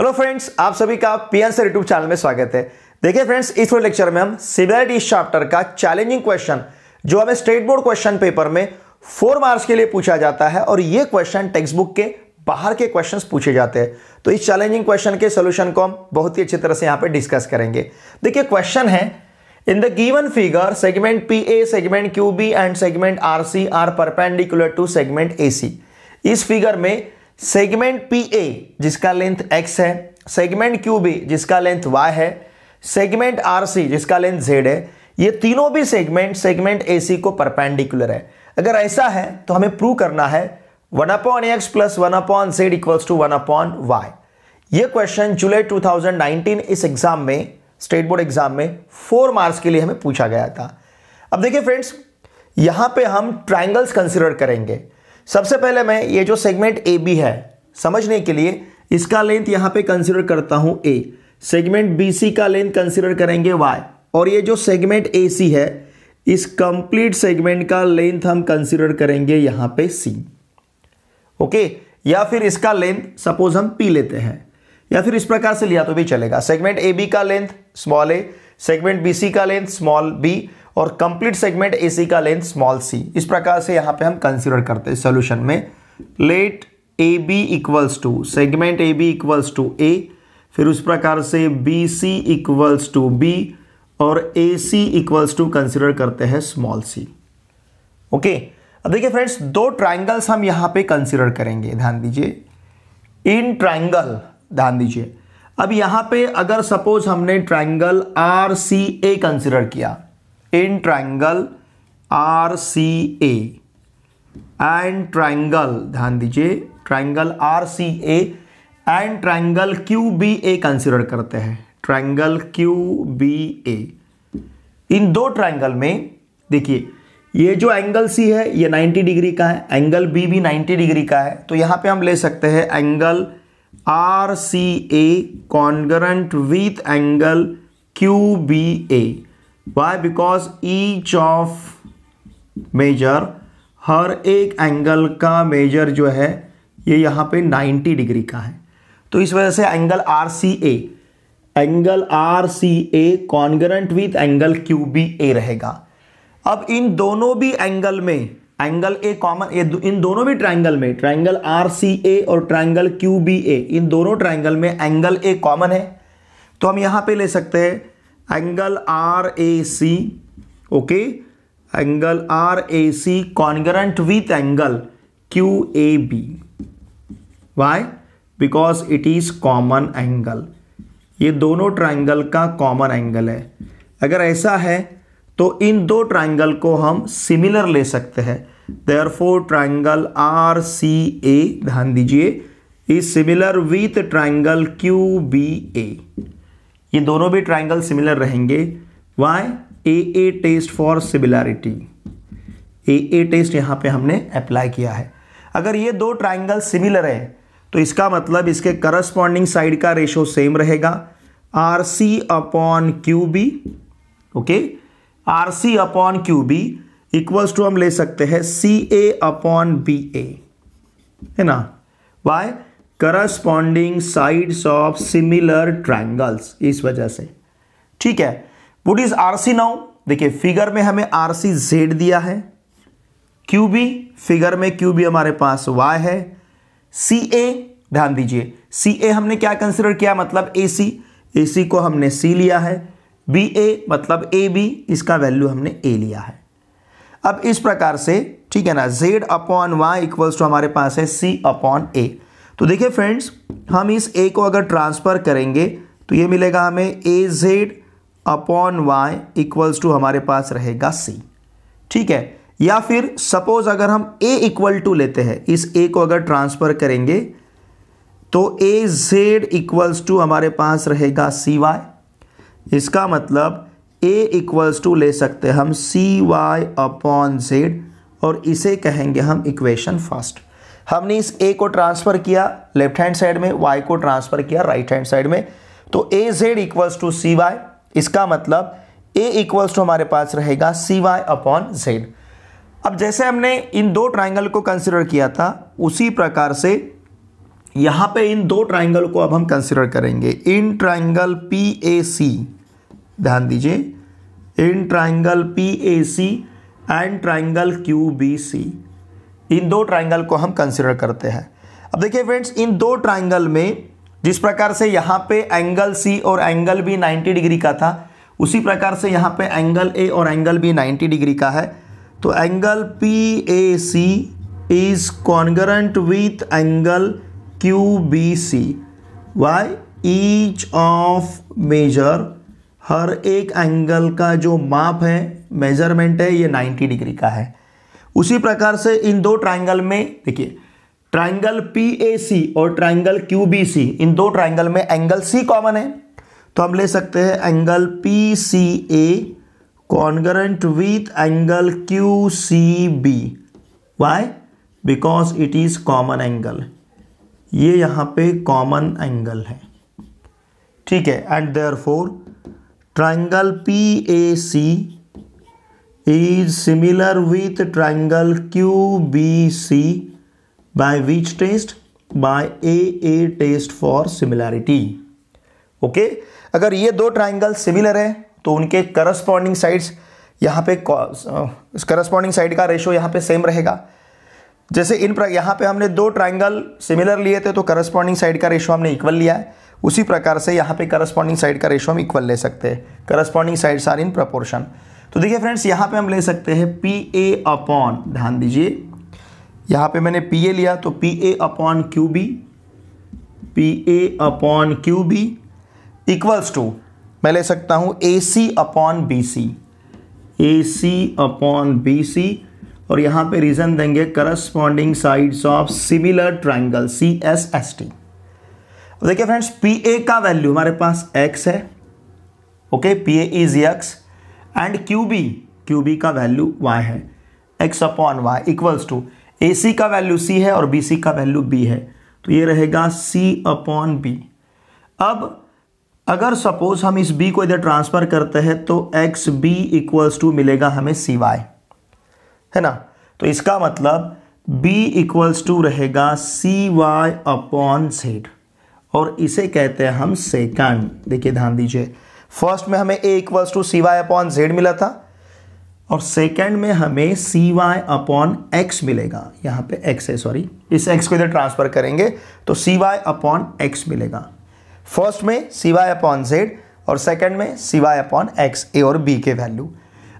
Hello friends आप सभी का पीएन सर यूट्यूब चैनल में स्वागत है देखिए फ्रेंड्स इस लेक्चर में हम सिमिलरिटी चैप्टर का चैलेंजिंग क्वेश्चन जो हमें स्टेट बोर्ड क्वेश्चन पेपर में फोर मार्क्स के लिए पूछा जाता है और ये क्वेश्चन टेक्स्ट बुक के बाहर के क्वेश्चंस पूछे जाते हैं तो इस चैलेंजिंग क्वेश्चन के सोल्यूशन को हम बहुत ही अच्छी तरह से यहाँ पर डिस्कस करेंगे देखिए क्वेश्चन है in the given figure segment P segment Q and segment R are perpendicular to segment A इस फिगर में सेगमेंट पी ए जिसका लेंथ एक्स है सेगमेंट क्यू बी जिसका लेंथ वाई है सेगमेंट आर सी जिसका length Z है ये तीनों भी सेगमेंट सेगमेंट ए सी को परपेंडिकुलर है अगर ऐसा है तो हमें प्रूव करना है one upon X plus one upon Z equals to one upon Y ये क्वेश्चन जुलाई 2019 इस एग्जाम में स्टेट बोर्ड एग्जाम में फोर मार्क्स के लिए हमें पूछा गया था अब देखिए फ्रेंड्स यहां पे हम ट्राइंगल्स कंसिडर करेंगे सबसे पहले मैं ये जो सेगमेंट ए बी है समझने के लिए इसका लेंथ यहाँ पे कंसिडर करता हूँ ए सेगमेंट बी सी का लेंथ कंसिडर करेंगे वाई और ये जो सेगमेंट ए सी है इस कंप्लीट सेगमेंट का लेंथ हम कंसिडर करेंगे यहाँ पे सी ओके या फिर इसका लेंथ सपोज हम पी लेते हैं या फिर इस प्रकार से लिया तो भी चलेगा सेगमेंट ए बी का length small A segment B C का लेंथ स्मॉल बी और कंप्लीट सेगमेंट ए सी का लेंथ स्मॉल सी इस प्रकार से यहाँ पे हम कंसीडर करते हैं सॉल्यूशन में let A B equals to segment A B equals to A फिर उस प्रकार से B C equals to B और A C equals to consider करते हैं स्मॉल सी ओके अब देखिए फ्रेंड्स दो ट्राइंगल्स हम यहाँ पे कंसिडर करेंगे ध्यान दीजिए इन ट्राइंगल ध्यान दीजिए अब यहाँ पे अगर सपोज हमने triangle R C A consider किया in triangle R C A and triangle ध्यान दीजिए triangle R C A and triangle Q B A consider करते हैं ट्राइंगल क्यू बी ए इन दो ट्राइंगल में देखिए ये जो एंगल सी है ये 90 डिग्री का है एंगल बी भी 90 डिग्री का है तो यहाँ पे हम ले सकते हैं angle R C A congruent with angle Q B A why because each of measure हर एक एंगल का मेजर जो है ये यहाँ पे 90 डिग्री का है तो इस वजह से angle R C A angle R C A congruent with angle Q B A रहेगा अब इन दोनों भी एंगल में एंगल ए कॉमन इन दोनों भी ट्राइंगल में ट्राइंगल आर सी ए और ट्राइंगल क्यू बी ए इन दोनों ट्राइंगल में एंगल ए कॉमन है तो हम यहाँ पे ले सकते हैं angle R A C okay angle R A C congruent with angle Q A B why because it is common angle ये दोनों ट्राइंगल का कॉमन एंगल है अगर ऐसा है तो इन दो ट्राइंगल को हम सिमिलर ले सकते हैं therefore triangle R C A ध्यान दीजिए is similar with triangle Q B A ये दोनों भी ट्राइंगल सिमिलर रहेंगे why A A test for similarity A A test यहाँ पे हमने अप्लाई किया है अगर ये दो ट्राइंगल सिमिलर है तो इसका मतलब इसके करस्पॉन्डिंग साइड का रेशो सेम रहेगा R C upon Q B okay R C upon Q B equals to हम ले सकते हैं सी ए अपॉन बी ए है ना why corresponding sides of similar triangles इस वजह से ठीक है what is R C now देखिए फिगर में हमें आर सी जेड दिया है क्यू बी फिगर में क्यू बी हमारे पास वाई है सी ए ध्यान दीजिए सी ए हमने क्या कंसिडर किया मतलब ए सी ए सी को हमने सी लिया है बी ए मतलब ए बी इसका वैल्यू हमने ए लिया है अब इस प्रकार से ठीक है ना Z upon Y equals to हमारे पास है सी अपॉन ए तो देखिए फ्रेंड्स हम इस ए को अगर ट्रांसफ़र करेंगे तो ये मिलेगा हमें A Z upon Y equals to हमारे पास रहेगा सी ठीक है या फिर सपोज अगर हम ए इक्वल टू लेते हैं इस ए को अगर ट्रांसफ़र करेंगे तो ए जेड इक्वल्स टू हमारे पास रहेगा सी वाई इसका मतलब ए इक्वल्स टू ले सकते हम सी वाई अपॉन जेड और इसे कहेंगे हम इक्वेशन फर्स्ट हमने इस ए को ट्रांसफर किया लेफ्ट हैंड साइड में वाई को ट्रांसफर किया राइट हैंड साइड में तो A Z equals to C Y इसका मतलब ए इक्वल्स टू हमारे पास रहेगा सी वाई अपॉन जेड अब जैसे हमने इन दो ट्राइंगल को कंसिडर किया था उसी प्रकार से यहाँ पे इन दो ट्राइंगल को अब हम कंसिडर करेंगे इन ट्राइंगल पी ए सी ध्यान दीजिए in triangle P A C and triangle Q B C इन दो ट्राइंगल को हम कंसिडर करते हैं अब देखिए फ्रेंड्स इन दो ट्राइंगल में जिस प्रकार से यहाँ पे एंगल सी और एंगल बी 90 डिग्री का था उसी प्रकार से यहाँ पे एंगल ए और एंगल बी 90 डिग्री का है तो angle P A C is congruent with angle Q B C why each of measure हर एक एंगल का जो माप है मेजरमेंट है ये 90 डिग्री का है उसी प्रकार से इन दो ट्राइंगल में देखिए ट्राइंगल पी और ट्राइंगल क्यू इन दो ट्राइंगल में एंगल सी कॉमन है तो हम ले सकते हैं angle P C A congruent with angle Q C B why because it is common angle ये यहां पे कॉमन एंगल है ठीक है and therefore triangle P A C is similar with triangle QBC by which test? By AA test for similarity. Okay okay? अगर ये दो triangle similar है तो उनके करस्पॉन्डिंग साइड्स यहाँ पे करस्पॉन्डिंग साइड uh, का रेशो यहाँ पे सेम रहेगा जैसे इन यहाँ पे हमने दो ट्राइंगल सिमिलर लिए थे तो करस्पॉन्डिंग साइड का रेशो हमने इक्वल लिया है उसी प्रकार से यहाँ पे करस्पॉन्डिंग साइड का रेशो हम इक्वल ले सकते हैं corresponding sides are in proportion तो देखिए फ्रेंड्स यहां पे हम ले सकते हैं पी ए अपॉन ध्यान दीजिए यहां पे मैंने पी ए लिया तो P A upon Q B P A upon Q B equals to मैं ले सकता हूं A C upon B C A C upon B C और यहां पे रीजन देंगे corresponding sides of similar triangle C S S T देखिए friends P A का वैल्यू हमारे पास एक्स है okay P A is X and Q B Q B का वैल्यू वाई है X upon Y equals to A C का value C है और बी सी का वैल्यू बी है तो ये रहेगा सी अपॉन बी अब अगर सपोज हम इस बी को इधर ट्रांसफ़र करते हैं तो एक्स बी इक्वल्स टू मिलेगा हमें सी वाई है ना तो इसका मतलब बी इक्वल्स टू रहेगा सी वाई अपॉन सेड और इसे कहते हैं हम सेकंड देखिए ध्यान दीजिए फर्स्ट में हमें A equals to C Y upon Z मिला था और सेकंड में हमें सी वाई अपॉन एक्स मिलेगा यहाँ पे एक्स है सॉरी इस एक्स को इधर ट्रांसफर करेंगे तो सी वाई अपॉन एक्स मिलेगा फर्स्ट में सी वाई अपॉन जेड और सेकंड में C Y upon X A और बी के वैल्यू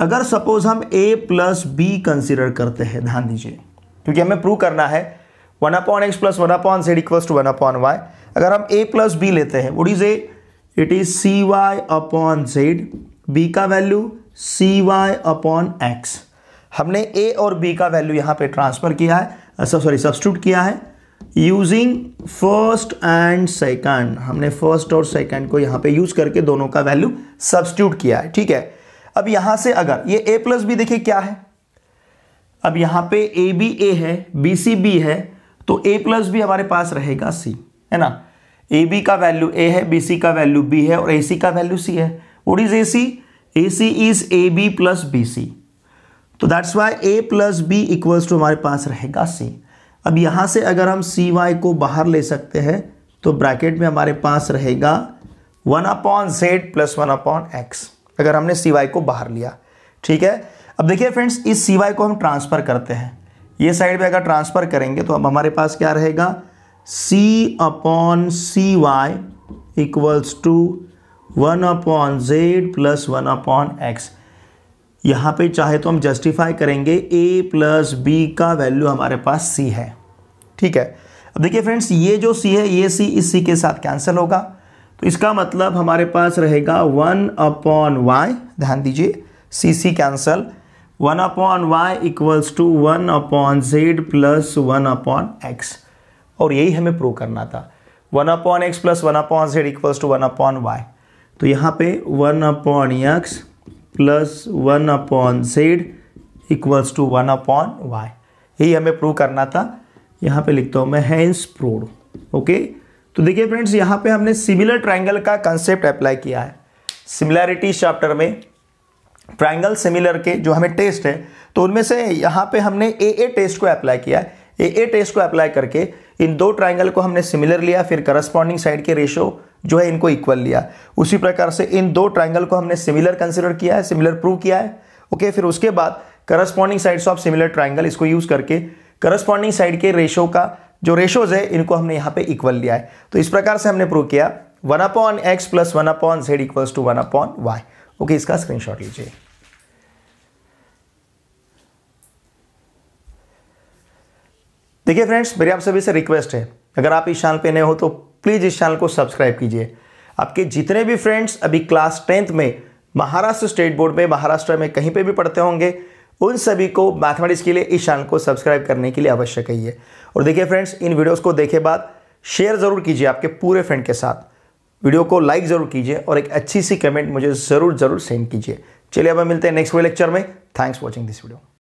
अगर सपोज हम ए प्लस बी कंसिडर करते हैं ध्यान दीजिए क्योंकि हमें प्रूव करना है one upon X plus one upon Z equals to one upon Y अगर हम ए प्लस बी लेते हैं what is A it is C Y upon Z B का value C Y upon X हमने A और B का value यहाँ पे ट्रांसफ़र किया है सॉरी सब्सट्यूट किया है यूजिंग फर्स्ट एंड सेकंड हमने फर्स्ट और सेकंड को यहाँ पे यूज़ करके दोनों का वैल्यू सब्सटूट किया है ठीक है अब यहाँ से अगर ये ए प्लस बी देखिए क्या है अब यहाँ पे ए बी ए है बी सी बी है तो ए प्लस बी हमारे पास रहेगा सी है ना ए बी का वैल्यू ए है बी सी का वैल्यू बी है और ए सी का वैल्यू सी है what is A C A C is A B plus B C तो that's why A plus B equals to हमारे पास रहेगा सी अब यहाँ से अगर हम सी वाई को बाहर ले सकते हैं तो ब्रैकेट में हमारे पास रहेगा one upon Z plus one upon X अगर हमने सी वाई को बाहर लिया ठीक है अब देखिए फ्रेंड्स इस सी वाई को हम ट्रांसफ़र करते हैं ये साइड में अगर ट्रांसफ़र करेंगे तो अब हमारे पास क्या रहेगा c C Y equals to one upon Z plus one upon X यहाँ पे चाहे तो हम जस्टिफाई करेंगे ए प्लस बी का वैल्यू हमारे पास सी है ठीक है अब देखिए फ्रेंड्स ये जो सी है ये सी इस सी के साथ कैंसिल होगा तो इसका मतलब हमारे पास रहेगा वन अपॉन वाई ध्यान दीजिए C C cancel one upon Y equals to one upon Z plus one upon X और यही हमें प्रूव करना था one upon X plus one upon Z equals to one upon Y तो यहाँ पे one upon X plus one upon Z equals to one upon Y यही हमें प्रूव करना था यहाँ पे लिखता हूँ मैं हैंस प्रूव ओके तो देखिए फ्रेंड्स यहाँ पे हमने सिमिलर ट्राइंगल का कंसेप्ट अप्लाई किया है सिमिलैरिटी चैप्टर में ट्राइंगल सिमिलर के जो हमें टेस्ट है तो उनमें से यहाँ पे हमने ए ए टेस्ट को अप्लाई किया है ए ए टेस्ट को अप्लाई करके इन दो ट्राइंगल को हमने सिमिलर लिया फिर करस्पॉन्डिंग साइड के रेशो जो है इनको इक्वल लिया उसी प्रकार से इन दो ट्राइंगल को हमने सिमिलर कंसिडर किया है सिमिलर प्रूव किया है ओके फिर उसके बाद corresponding sides of similar triangle इसको यूज़ करके करस्पॉन्डिंग साइड के रेशो का जो रेशोज है इनको हमने यहाँ पे इक्वल लिया है तो इस प्रकार से हमने प्रूव किया one upon X plus one upon Z equals to one upon Y okay इसका स्क्रीनशॉट लीजिए देखिए फ्रेंड्स मेरी आप सभी से रिक्वेस्ट है अगर आप इस चैनल पे नए हो तो प्लीज़ इस चैनल को सब्सक्राइब कीजिए आपके जितने भी फ्रेंड्स अभी क्लास टेंथ में महाराष्ट्र स्टेट बोर्ड में महाराष्ट्र में कहीं पे भी पढ़ते होंगे उन सभी को मैथमेटिक्स के लिए इस चैनल को सब्सक्राइब करने के लिए अवश्य कहिए और देखिए फ्रेंड्स इन वीडियोज़ को देखे बाद शेयर ज़रूर कीजिए आपके पूरे फ्रेंड के साथ वीडियो को लाइक ज़रूर कीजिए और एक अच्छी सी कमेंट मुझे ज़रूर ज़रूर सेंड कीजिए चलिए अब मिलते हैं नेक्स्ट वीडियो लेक्चर में थैंक्स वॉचिंग दिस वीडियो